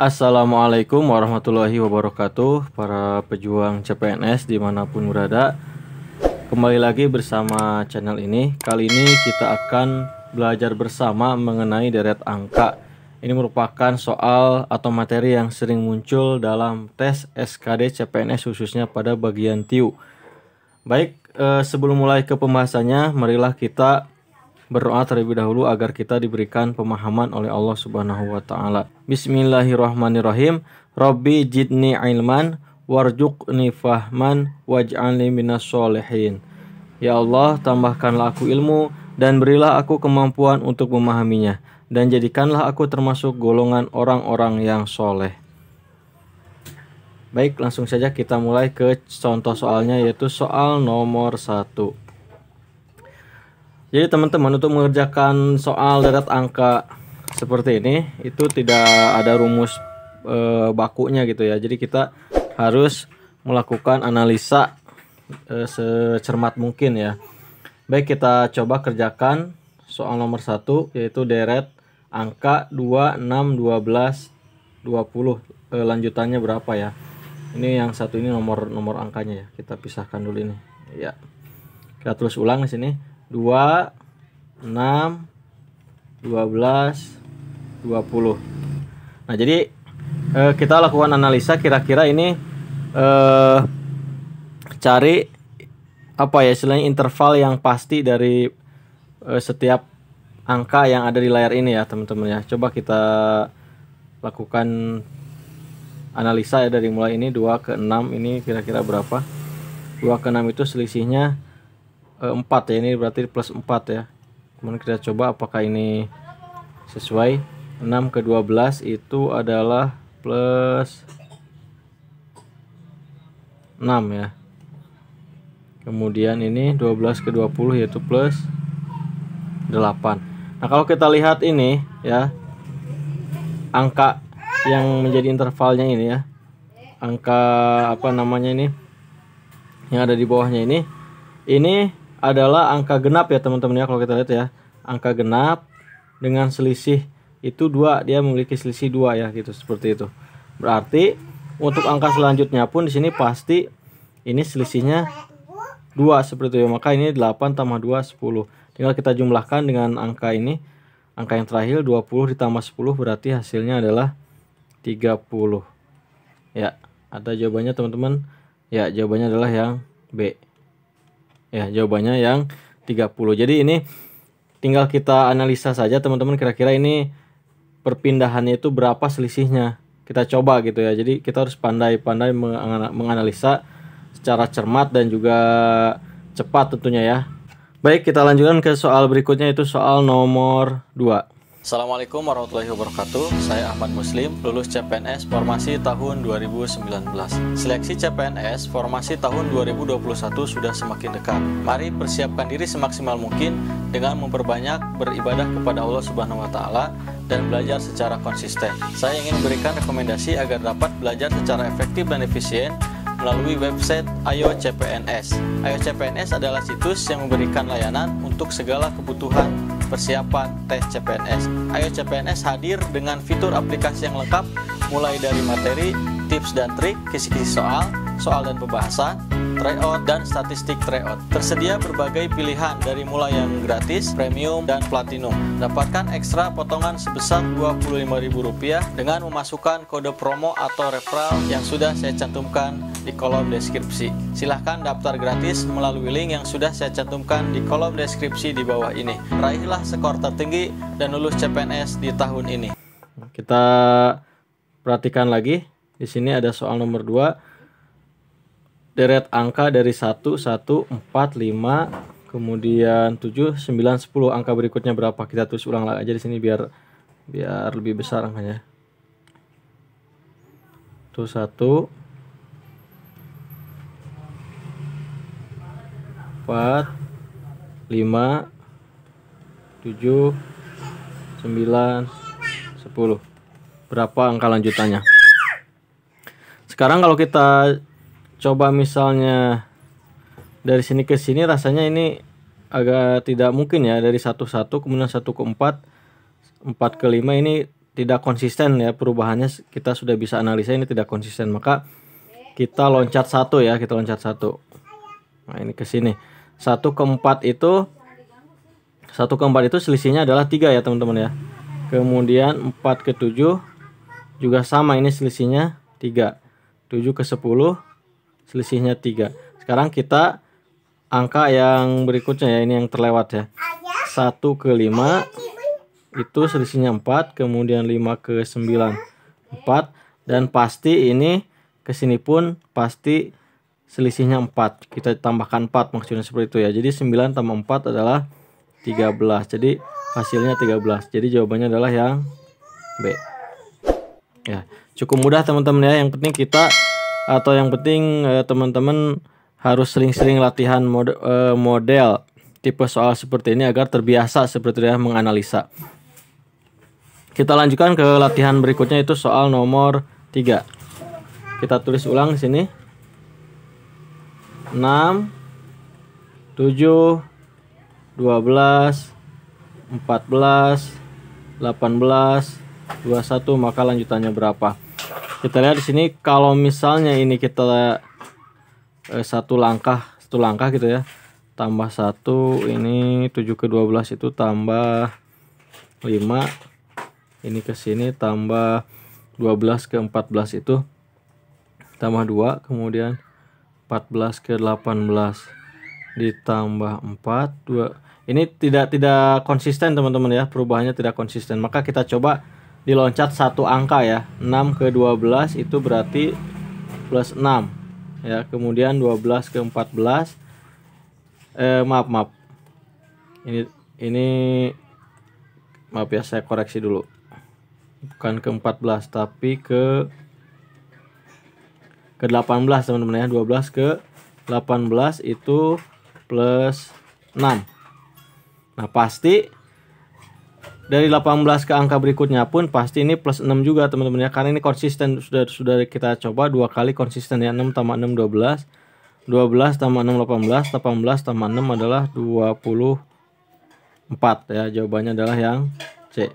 Assalamualaikum warahmatullahi wabarakatuh Para pejuang CPNS dimanapun berada Kembali lagi bersama channel ini Kali ini kita akan belajar bersama mengenai deret angka Ini merupakan soal atau materi yang sering muncul dalam tes SKD CPNS khususnya pada bagian TIU Baik, eh, sebelum mulai ke pembahasannya Marilah kita berdoa terlebih dahulu agar kita diberikan pemahaman oleh Allah Subhanahu wa taala. Bismillahirrahmanirrahim. Rabbi jidni ilman warzuqni fahman waj'alni minas solehin. Ya Allah, tambahkanlah aku ilmu dan berilah aku kemampuan untuk memahaminya dan jadikanlah aku termasuk golongan orang-orang yang soleh. Baik, langsung saja kita mulai ke contoh soalnya yaitu soal nomor satu. Jadi teman-teman untuk mengerjakan soal deret angka seperti ini itu tidak ada rumus e, bakunya gitu ya. Jadi kita harus melakukan analisa e, secermat mungkin ya. Baik kita coba kerjakan soal nomor satu yaitu deret angka 2 6 12 20 e, lanjutannya berapa ya. Ini yang satu ini nomor nomor angkanya ya. Kita pisahkan dulu ini. Ya. Kita terus ulang di sini 2 6 12 20 nah jadi eh, kita lakukan analisa kira-kira ini eh, cari apa ya istilahnya interval yang pasti dari eh, setiap angka yang ada di layar ini ya teman-teman ya coba kita lakukan analisa ya dari mulai ini 2 ke 6 ini kira-kira berapa 2 ke 6 itu selisihnya 4 eh, ya ini berarti plus 4 ya kemudian kita coba apakah ini sesuai 6 ke 12 itu adalah plus 6 ya kemudian ini 12 ke 20 yaitu plus 8 nah kalau kita lihat ini ya angka yang menjadi intervalnya ini ya angka apa namanya ini yang ada di bawahnya ini ini adalah angka genap ya teman-teman ya kalau kita lihat ya angka genap dengan selisih itu dua dia memiliki selisih dua ya gitu seperti itu berarti untuk angka selanjutnya pun di sini pasti ini selisihnya dua seperti itu ya maka ini 8 tambah 2 10 tinggal kita jumlahkan dengan angka ini angka yang terakhir 20 ditambah 10 berarti hasilnya adalah 30 ya ada jawabannya teman-teman ya jawabannya adalah yang B Ya, jawabannya yang 30. Jadi ini tinggal kita analisa saja teman-teman kira-kira ini perpindahannya itu berapa selisihnya. Kita coba gitu ya. Jadi kita harus pandai-pandai menganalisa secara cermat dan juga cepat tentunya ya. Baik, kita lanjutkan ke soal berikutnya itu soal nomor 2. Assalamualaikum warahmatullahi wabarakatuh Saya Ahmad Muslim, lulus CPNS formasi tahun 2019 Seleksi CPNS formasi tahun 2021 sudah semakin dekat Mari persiapkan diri semaksimal mungkin dengan memperbanyak beribadah kepada Allah Subhanahu wa taala dan belajar secara konsisten. Saya ingin berikan rekomendasi agar dapat belajar secara efektif dan efisien melalui website Ayo CPNS. Ayo CPNS adalah situs yang memberikan layanan untuk segala kebutuhan persiapan tes CPNS. Ayo CPNS hadir dengan fitur aplikasi yang lengkap mulai dari materi, tips dan trik, kisi-kisi soal, soal dan pembahasan, tryout, dan statistik tryout. Tersedia berbagai pilihan dari mulai yang gratis, premium, dan platinum. Dapatkan ekstra potongan sebesar Rp25.000 dengan memasukkan kode promo atau referral yang sudah saya cantumkan di kolom deskripsi. Silahkan daftar gratis melalui link yang sudah saya cantumkan di kolom deskripsi di bawah ini. Raihlah skor tertinggi dan lulus CPNS di tahun ini. Kita perhatikan lagi. Di sini ada soal nomor 2. Deret angka dari 1, 1, 4, 5, kemudian 7, 9, 10. Angka berikutnya berapa? Kita tulis ulang lagi aja di sini biar biar lebih besar angkanya. Tuh 1, 4 5 7 9 10 berapa angka lanjutannya sekarang kalau kita coba misalnya dari sini ke sini rasanya ini agak tidak mungkin ya dari satu 1 kemudian 1 ke 4 4 ke 5 ini tidak konsisten ya perubahannya kita sudah bisa analisa ini tidak konsisten maka kita loncat satu ya kita loncat satu nah ini ke sini 1 ke 4 itu 1 ke 4 itu selisihnya adalah 3 ya teman-teman ya kemudian 4 ke 7 juga sama ini selisihnya 3 7 ke 10 selisihnya 3 sekarang kita angka yang berikutnya ya ini yang terlewat ya 1 ke 5 itu selisihnya 4 kemudian 5 ke 9 4 dan pasti ini kesini pun pasti selisihnya 4 kita tambahkan 4 maksudnya seperti itu ya jadi 9 tambah 4 adalah 13 jadi hasilnya 13 jadi jawabannya adalah yang B ya cukup mudah teman-teman ya yang penting kita atau yang penting eh, teman-teman eh, harus sering-sering latihan mode, eh, model tipe soal seperti ini agar terbiasa seperti ya menganalisa kita lanjutkan ke latihan berikutnya itu soal nomor 3 kita tulis ulang sini 6 7 12 14 18 21 maka lanjutannya berapa kita lihat di sini kalau misalnya ini kita eh, satu langkah satu langkah gitu ya tambah satu ini 7 ke 12 itu tambah 5 ini ke sini tambah 12 ke 14 itu tambah 2 kemudian 14 ke 18 ditambah 4 2 ini tidak tidak konsisten teman-teman ya perubahannya tidak konsisten maka kita coba diloncat satu angka ya 6 ke 12 itu berarti plus 6 ya kemudian 12 ke 14 eh, maaf maaf ini ini maaf ya saya koreksi dulu bukan ke 14 tapi ke ke 18 teman-teman ya 12 ke 18 itu plus 6 nah pasti dari 18 ke angka berikutnya pun pasti ini plus 6 juga teman-teman ya karena ini konsisten sudah sudah kita coba dua kali konsisten ya 6 tambah 6 12 12 tambah 6 18 18 tambah 6 adalah 24 ya jawabannya adalah yang C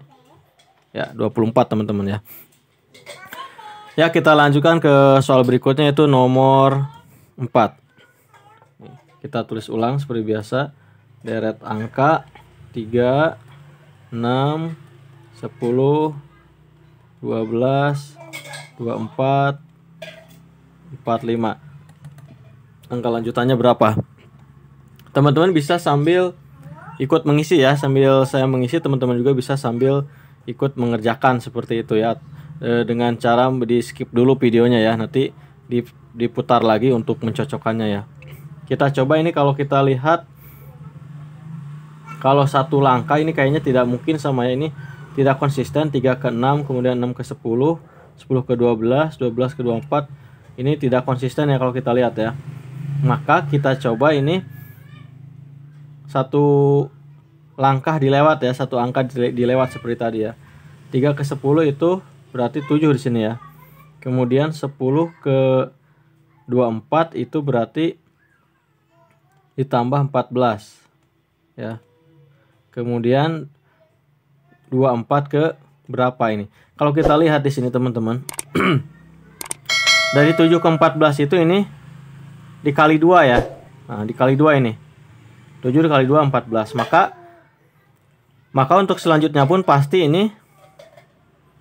ya 24 teman-teman ya Ya kita lanjutkan ke soal berikutnya itu nomor 4 Kita tulis ulang seperti biasa Deret angka 3, 6, 10, 12, 24, 45 Angka lanjutannya berapa? Teman-teman bisa sambil ikut mengisi ya Sambil saya mengisi teman-teman juga bisa sambil ikut mengerjakan seperti itu ya e, dengan cara di skip dulu videonya ya nanti diputar lagi untuk mencocokkannya ya kita coba ini kalau kita lihat kalau satu langkah ini kayaknya tidak mungkin sama ya ini tidak konsisten 3 ke 6 kemudian 6 ke 10 10 ke 12 12 ke 24 ini tidak konsisten ya kalau kita lihat ya maka kita coba ini satu langkah dilewat ya satu angka dilewat seperti tadi ya 3 ke 10 itu berarti 7 di sini ya. Kemudian 10 ke 24 itu berarti ditambah 14 ya. Kemudian 24 ke berapa ini? Kalau kita lihat di sini teman-teman. Dari 7 ke 14 itu ini dikali 2 ya. Nah, dikali 2 ini. 7 dikali 2 14. Maka maka untuk selanjutnya pun pasti ini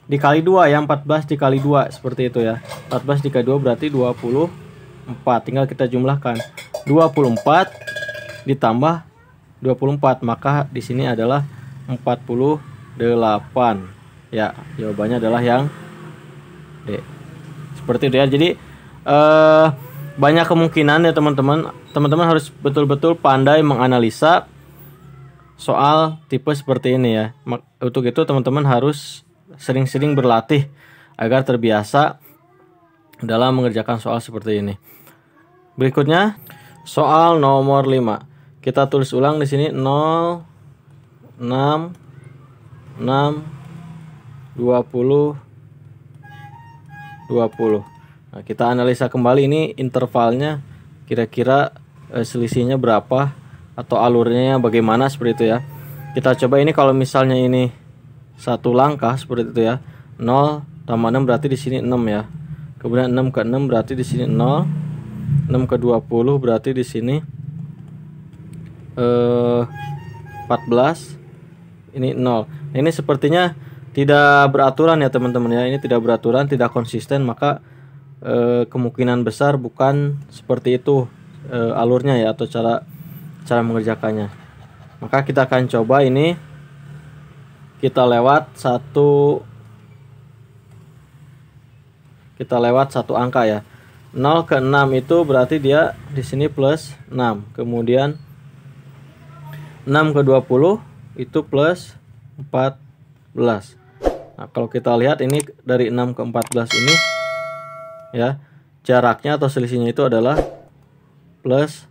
dikali 2 ya 14 dikali dua seperti itu ya 14 dikali 2 berarti 24 tinggal kita jumlahkan 24 ditambah 24 maka di sini adalah 48 ya jawabannya adalah yang D seperti itu ya jadi eh, banyak kemungkinan ya teman-teman teman-teman harus betul-betul pandai menganalisa soal tipe seperti ini ya untuk itu teman-teman harus sering-sering berlatih agar terbiasa dalam mengerjakan soal seperti ini. Berikutnya, soal nomor 5. Kita tulis ulang di sini 0 6 6 20 20. Nah, kita analisa kembali ini intervalnya kira-kira eh, selisihnya berapa atau alurnya bagaimana seperti itu ya. Kita coba ini kalau misalnya ini satu langkah seperti itu ya 0 tambah 6 berarti di sini 6 ya kemudian 6 ke 6 berarti di sini 0 6 ke 20 berarti di sini eh, 14 ini 0 nah, ini sepertinya tidak beraturan ya teman-teman ya ini tidak beraturan tidak konsisten maka eh, kemungkinan besar bukan seperti itu eh, alurnya ya atau cara cara mengerjakannya maka kita akan coba ini kita lewat satu kita lewat satu angka ya 0 ke 6 itu berarti dia di sini plus 6 kemudian 6 ke 20 itu plus 14 nah kalau kita lihat ini dari 6 ke 14 ini ya jaraknya atau selisihnya itu adalah plus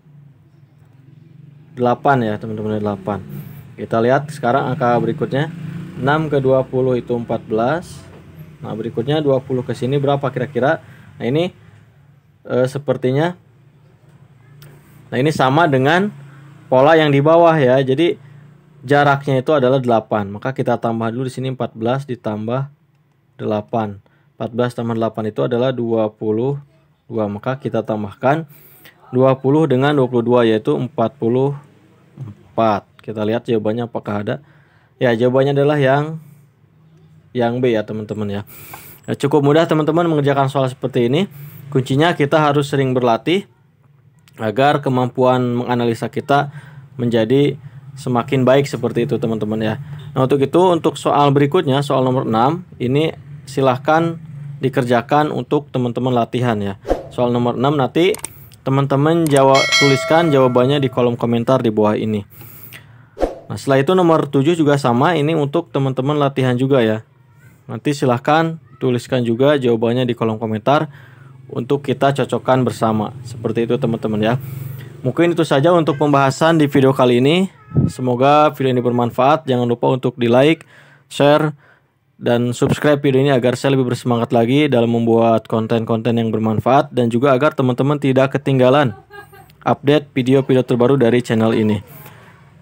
8 ya teman-teman 8 kita lihat sekarang angka berikutnya 6 ke 20 itu 14 nah berikutnya 20 ke sini berapa kira-kira nah ini e, sepertinya nah ini sama dengan pola yang di bawah ya jadi jaraknya itu adalah 8 maka kita tambah dulu di sini 14 ditambah 8 14 tambah 8 itu adalah 22 maka kita tambahkan 20 dengan 22 yaitu 44. Kita lihat jawabannya apakah ada. Ya, jawabannya adalah yang yang B ya, teman-teman ya. ya cukup mudah teman-teman mengerjakan soal seperti ini. Kuncinya kita harus sering berlatih agar kemampuan menganalisa kita menjadi semakin baik seperti itu teman-teman ya. Nah, untuk itu untuk soal berikutnya, soal nomor 6, ini silahkan dikerjakan untuk teman-teman latihan ya. Soal nomor 6 nanti teman-teman jawab tuliskan jawabannya di kolom komentar di bawah ini. Nah setelah itu nomor 7 juga sama ini untuk teman-teman latihan juga ya. Nanti silahkan tuliskan juga jawabannya di kolom komentar untuk kita cocokkan bersama. Seperti itu teman-teman ya. Mungkin itu saja untuk pembahasan di video kali ini. Semoga video ini bermanfaat. Jangan lupa untuk di like, share, dan subscribe video ini agar saya lebih bersemangat lagi dalam membuat konten-konten yang bermanfaat dan juga agar teman-teman tidak ketinggalan update video-video terbaru dari channel ini.